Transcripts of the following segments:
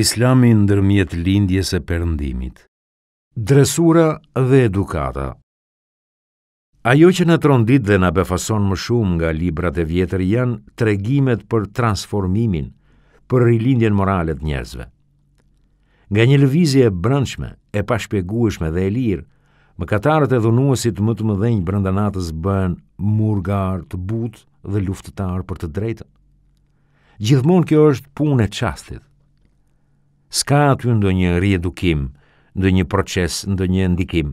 Islami ndërmjet lindjes e perëndimit. Dresura dhe edukata. Ajo që na trondit dhe na befason më shumë nga librat e vjetër janë tregimet për transformimin, për rilindjen morale të njerëzve. Nga një lëvizje e brëndshme, e pashpjegueshme dhe e lirë, mëkatarët e dhunuesit më të mëdhenj brenda natës bën murgar të butë dhe luftëtar për të drejtën. Gjithmonë kjo është punë e çastit s'ka aty ndo një riedukim, ndo një proces, ndo një ndikim.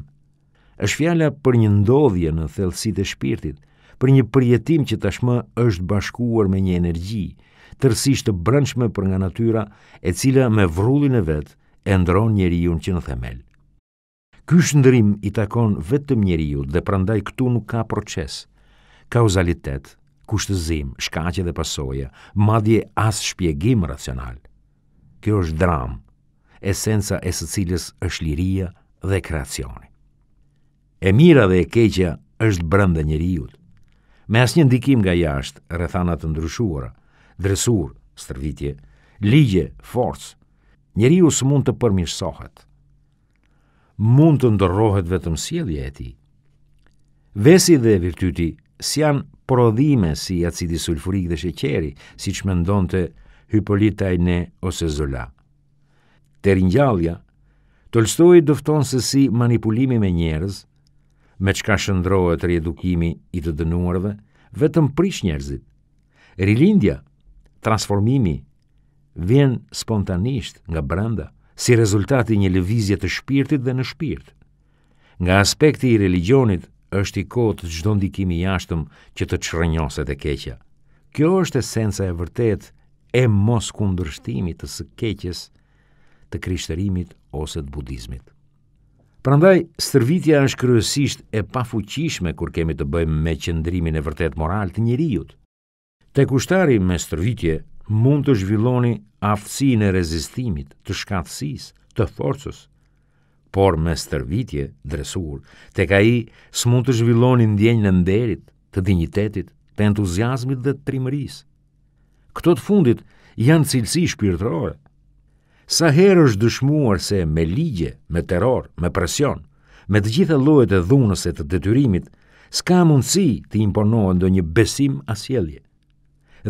është fjalla për një ndodhje në thelsit e shpirtit, për një përjetim që tashmë është bashkuar me një energji, tërsisht të brëndshme për nga natyra e cila me vrullin e vetë e ndron njeri unë që në themel. Ky shëndrim i takon vetëm njeri dhe prandaj këtu nuk ka proces, kauzalitet, kushtëzim, shkache dhe pasoja, madje as shpjegim racional kjo është dram, esenca e së cilës është liria dhe kreacioni. E mira dhe e keqja është brënda njëriut, me asë një ndikim nga jashtë, rrethana të ndryshuara, dresur, stërvitje, ligje, forcë, njeriu së mund të përmishsohet. Mund të ndërrohet vetëm sjellja e ti. Vesi dhe virtyti si janë prodhime si acidi sulfurik dhe sheqeri, si që të Hypolita e ne ose Zola. Të rinjallja, Tolstoi dëfton se si manipulimi me njerëz, me çka shëndrojët rjedukimi i të dënuarve, vetëm prish njerëzit. Rilindja, transformimi, vjen spontanisht nga brenda, si rezultati një levizje të shpirtit dhe në shpirt. Nga aspekti i religionit, është i kohë të gjdo ndikimi jashtëm që të qërënjose të keqja. Kjo është esenca e vërtetë e mos kundërshtimit të së keqes të krishterimit ose të budizmit. Prandaj, stërvitja është kryesisht e pafuqishme kur kemi të bëjmë me qëndrimin e vërtet moral të njerëzit. Te kushtari me stërvitje mund të zhvilloni aftësinë e rezistimit, të shkatësisë, të forcës, por me stërvitje dresuar tek ai s'mund të zhvilloni ndjenjën e nderit, të dinjitetit, të entuziazmit dhe të trimërisë. Këtot të fundit janë cilësi shpirtërore. Sa herë është dëshmuar se me ligje, me terror, me presion, me të gjitha llojet e dhunës e të detyrimit, s'ka mundësi të imponohet ndonjë besim asjellje.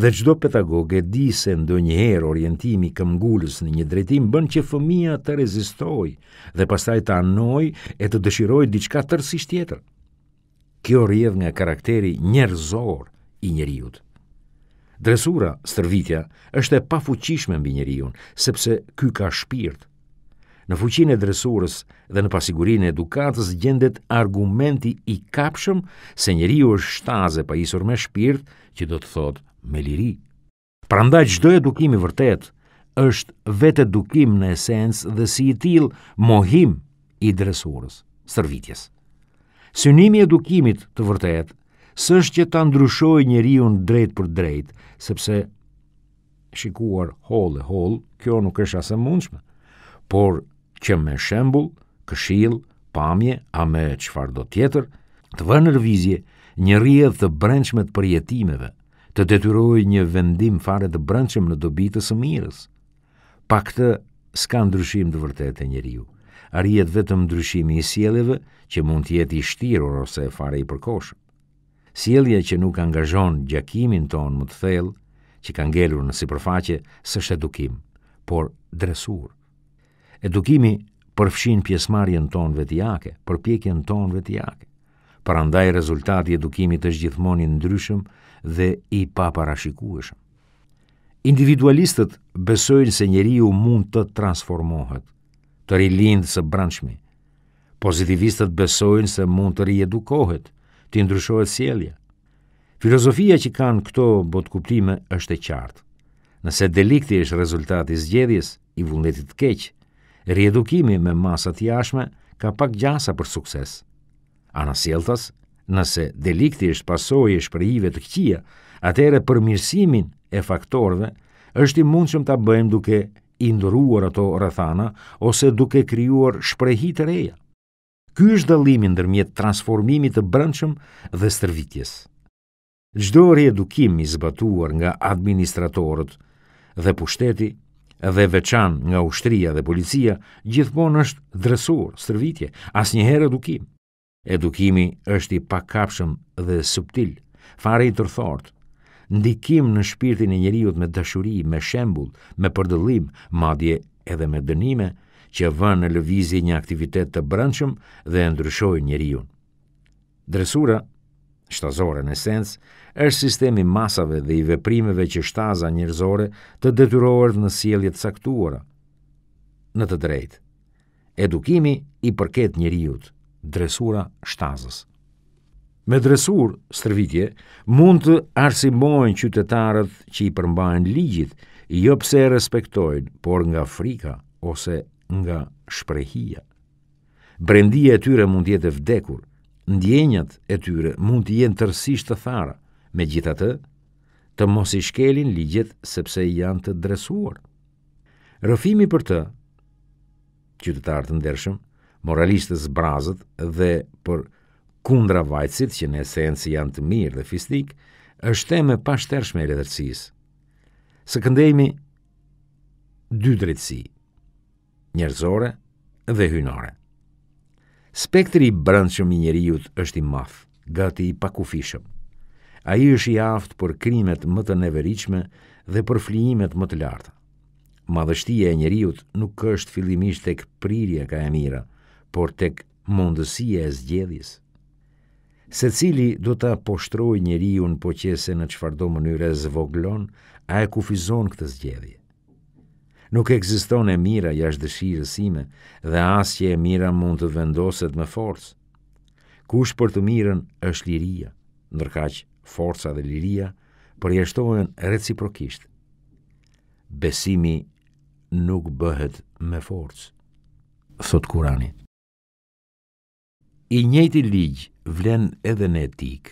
Dhe çdo pedagog e di se ndonjëherë orientimi i këmbgulës në një drejtim bën që fëmia të rezistojë dhe pastaj të anojë e të dëshirojë diçka tërësisht tjetër. Kjo rrjedh nga karakteri njerëzor i njerëzit. Dresura, stërvitja, është e pafuqishme mbi njeriun, sepse ky ka shpirt. Në fuqinë e dresurës dhe në pasigurin e edukatës gjendet argumenti i kapshëm se njeriu është shtaze pa isur me shpirt që do të thot me liri. Pra çdo edukim edukimi vërtet është vetë edukim në esens dhe si i til mohim i dresurës, stërvitjes. Synimi edukimit të vërtet Së është që ta ndryshoj njeriu drejt për drejt, sepse shikuar hol e hol, kjo nuk është as e mundshme. Por që me shembull, këshill, pamje, a me qëfar do tjetër, të vënë në një rrjedh të brendshmet të përjetimeve, të detyrojë një vendim fare të brendshëm në dobitës së mirës. Pa këtë s'ka ndryshim të vërtetë e njeriu. Arrihet vetëm ndryshimi i sjelljeve që mund të jetë i shtirur ose fare i përkohshëm sielje që nuk angazhon gjakimin ton më të thell, që ka ngelur në si përfaqe, së por dresur. Edukimi përfshin pjesmarjen ton vetijake, përpjekjen ton vetijake, për andaj rezultati edukimit është i ndryshëm dhe i paparashikueshëm. Individualistët besojnë se njeriu mund të transformohet, të rilindë së branshmi. Pozitivistët besojnë se mund të riedukohet, ti ndryshohet sjellja. Filozofia që kanë këto bot kuptime është e qartë. Nëse delikti është rezultat i zgjedhjes i vullnetit të keq, riedukimi me masat jashme ka pak gjasa për sukses. sjelltas, nëse delikti është pasoj e shprejive të këqia, atere përmirësimin e faktorve është i mund ta bëjmë duke indruar ato rëthana ose duke kryuar shprejhi të reja. Ky është dallimi ndërmjet transformimit të brendshëm dhe stërvitjes. Çdo riedukim i zbatuar nga administratorët dhe pushteti dhe veçan nga ushtria dhe policia gjithmonë është dresur stërvitje, asnjëherë edukim. Edukimi është i pakapshëm dhe subtil, fare i tërthort. Ndikim në shpirtin e njeriu me dashuri, me shembull, me përdëllim, madje edhe me dënime, që vënë në lëvizje një aktivitet të brendshëm dhe e ndryshoi njeriu. Dresura shtazore në esencë është sistemi masave dhe i veprimeve që shtaza njerëzore të detyrohet në sjellje të caktuara. Në të drejtë, edukimi i përket njeriu, dresura shtazës. Me dresur stërvitje mund të arsimojnë qytetarët që i përmbajnë ligjit, jo pse e respektojnë, por nga frika ose nga shprehia. Brendia e tyre mund jetë e vdekur, ndjenjat e tyre mund të jenë tërsisht të thara, me gjitha të, të mos i shkelin ligjet sepse janë të dresuar. Rëfimi për të, qytetarët të ndershëm, moralistës brazët dhe për kundra vajtësit që në esenci janë të mirë dhe fistik, është teme pashtershme e redërcisë. Së këndejmi dy drejtësi, njerëzore dhe hynore. Spektri i brëndshëm i njeriu është i maf, gati i pakufishëm. A i është i aftë për krimet më të neveritshme dhe për flijimet më të larta. Madhështia e njeriut nuk është fillimisht tek prirja ka e mira, por tek mundësia e zgjedhjes. Se cili do të poshtroj njeriun po qese në qfardo mënyre zvoglon, a e kufizon këtë zgjedhje. Nuk ekziston e mira jashtë dëshirës sime dhe asje e mira mund të vendoset me forcë. Kush për të mirën është liria, nërkaq forca dhe liria përjeshtohen reciprokisht. Besimi nuk bëhet me forcë, thot Kurani. I njëti ligjë vlen edhe në etikë.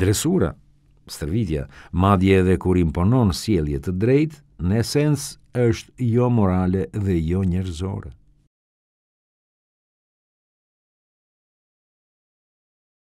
Dresura, stërvitja, madje edhe kur imponon sielje të drejtë, në esens është jo morale dhe jo njerëzore.